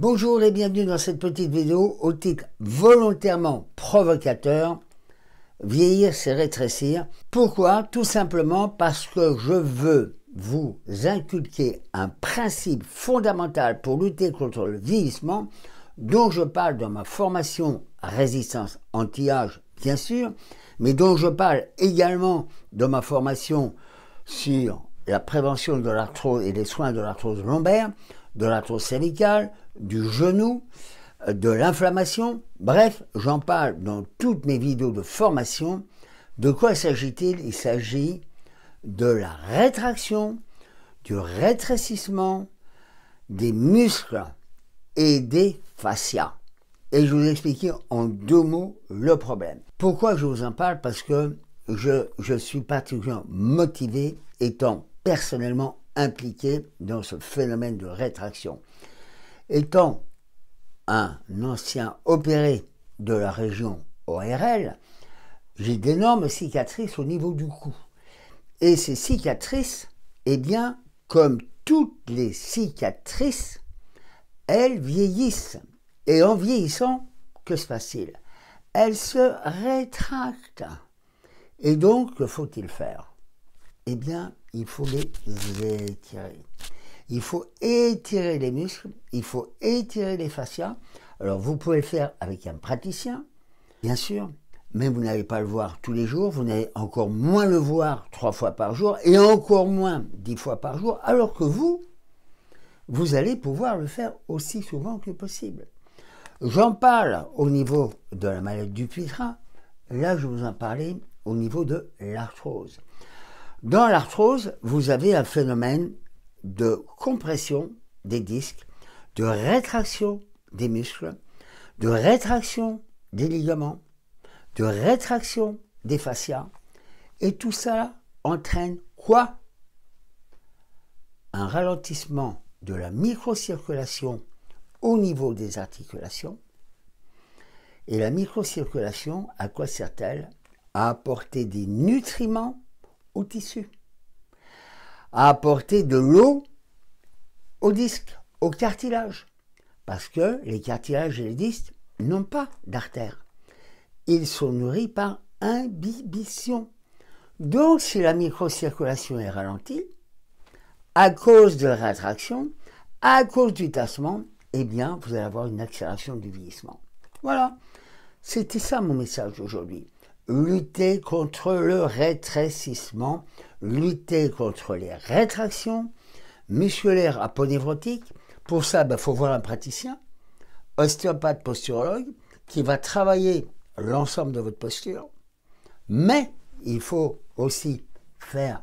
Bonjour et bienvenue dans cette petite vidéo au titre volontairement provocateur Vieillir c'est rétrécir. Pourquoi Tout simplement parce que je veux vous inculquer un principe fondamental pour lutter contre le vieillissement dont je parle dans ma formation résistance anti-âge bien sûr, mais dont je parle également dans ma formation sur la prévention de l'arthrose et les soins de l'arthrose lombaire, de l'arthrose cervicale, du genou, de l'inflammation. Bref, j'en parle dans toutes mes vidéos de formation. De quoi s'agit-il Il, s'agit de la rétraction, du rétrécissement des muscles et des fascias. Et je vous expliquer en deux mots le problème. Pourquoi je vous en parle Parce que je, je suis particulièrement motivé étant personnellement impliqué dans ce phénomène de rétraction étant un ancien opéré de la région ORL, j'ai d'énormes cicatrices au niveau du cou. Et ces cicatrices, eh bien, comme toutes les cicatrices, elles vieillissent. Et en vieillissant, que se passe-t-il Elles se rétractent. Et donc, que faut-il faire Eh bien, il faut les étirer. Il faut étirer les muscles, il faut étirer les fascias. Alors vous pouvez le faire avec un praticien, bien sûr, mais vous n'allez pas le voir tous les jours, vous n'allez encore moins le voir trois fois par jour et encore moins dix fois par jour, alors que vous, vous allez pouvoir le faire aussi souvent que possible. J'en parle au niveau de la maladie du puitra, là je vous en parlais au niveau de l'arthrose. Dans l'arthrose, vous avez un phénomène de compression des disques, de rétraction des muscles, de rétraction des ligaments, de rétraction des fascias. Et tout ça entraîne quoi Un ralentissement de la microcirculation au niveau des articulations. Et la microcirculation, à quoi sert-elle À apporter des nutriments au tissu à apporter de l'eau au disque, au cartilage. Parce que les cartilages et les disques n'ont pas d'artère. Ils sont nourris par imbibition. Donc, si la microcirculation est ralentie, à cause de la rétraction, à cause du tassement, eh bien, vous allez avoir une accélération du vieillissement. Voilà. C'était ça mon message aujourd'hui lutter contre le rétrécissement, lutter contre les rétractions musculaires aponevrotiques. Pour ça, il ben, faut voir un praticien, ostéopathe, posturologue, qui va travailler l'ensemble de votre posture. Mais il faut aussi faire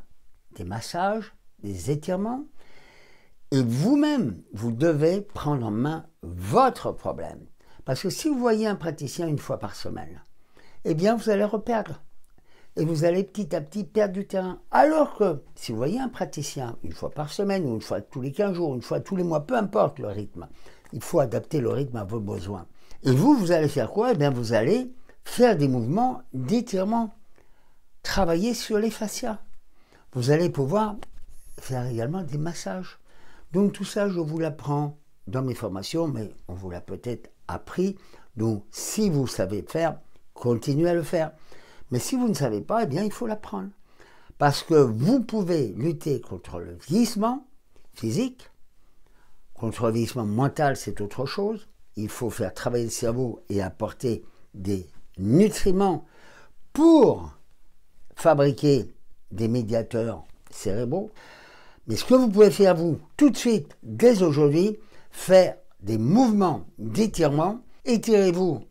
des massages, des étirements. Et vous-même, vous devez prendre en main votre problème. Parce que si vous voyez un praticien une fois par semaine, eh bien vous allez reperdre. Et vous allez petit à petit perdre du terrain. Alors que si vous voyez un praticien une fois par semaine, ou une fois tous les 15 jours, une fois tous les mois, peu importe le rythme, il faut adapter le rythme à vos besoins. Et vous, vous allez faire quoi Eh bien vous allez faire des mouvements d'étirement. Travailler sur les fascias. Vous allez pouvoir faire également des massages. Donc tout ça, je vous l'apprends dans mes formations, mais on vous l'a peut-être appris. Donc si vous savez faire, continuez à le faire. Mais si vous ne savez pas, eh bien, il faut l'apprendre. Parce que vous pouvez lutter contre le vieillissement physique, contre le vieillissement mental, c'est autre chose. Il faut faire travailler le cerveau et apporter des nutriments pour fabriquer des médiateurs cérébraux. Mais ce que vous pouvez faire, vous, tout de suite, dès aujourd'hui, faire des mouvements d'étirement. Étirez-vous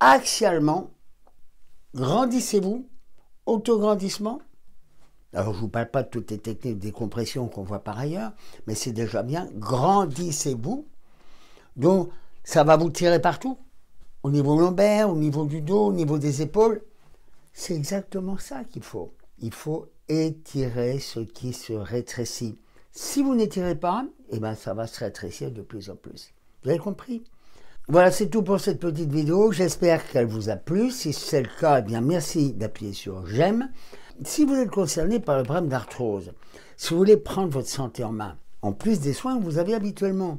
axialement Grandissez-vous, autograndissement. Alors, je ne vous parle pas de toutes les techniques de décompression qu'on voit par ailleurs, mais c'est déjà bien. Grandissez-vous. Donc, ça va vous tirer partout, au niveau lombaire, au niveau du dos, au niveau des épaules. C'est exactement ça qu'il faut. Il faut étirer ce qui se rétrécit. Si vous n'étirez pas, eh ben, ça va se rétrécir de plus en plus. Vous avez compris voilà, c'est tout pour cette petite vidéo. J'espère qu'elle vous a plu. Si c'est le cas, eh bien merci d'appuyer sur j'aime. Si vous êtes concerné par le problème d'arthrose, si vous voulez prendre votre santé en main, en plus des soins que vous avez habituellement,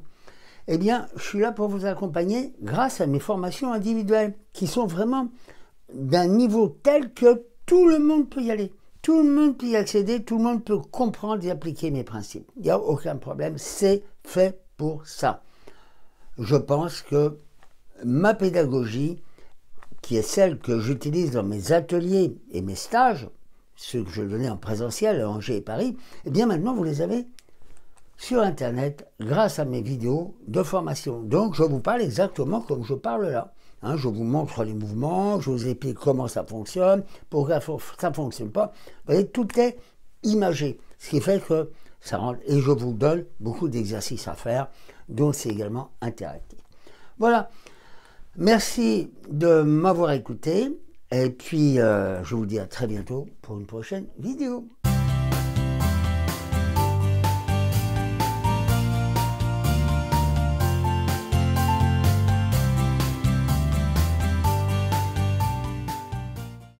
eh bien, je suis là pour vous accompagner grâce à mes formations individuelles qui sont vraiment d'un niveau tel que tout le monde peut y aller. Tout le monde peut y accéder, tout le monde peut comprendre et appliquer mes principes. Il n'y a aucun problème, c'est fait pour ça je pense que ma pédagogie, qui est celle que j'utilise dans mes ateliers et mes stages, ceux que je donnais en présentiel à Angers et Paris, eh bien maintenant vous les avez sur Internet grâce à mes vidéos de formation. Donc je vous parle exactement comme je parle là. Hein. je vous montre les mouvements, je vous explique comment ça fonctionne, pourquoi ça ne fonctionne pas. Vous voyez, tout est imagé. Ce qui fait que et je vous donne beaucoup d'exercices à faire, dont c'est également interactif. Voilà. Merci de m'avoir écouté. Et puis, euh, je vous dis à très bientôt pour une prochaine vidéo.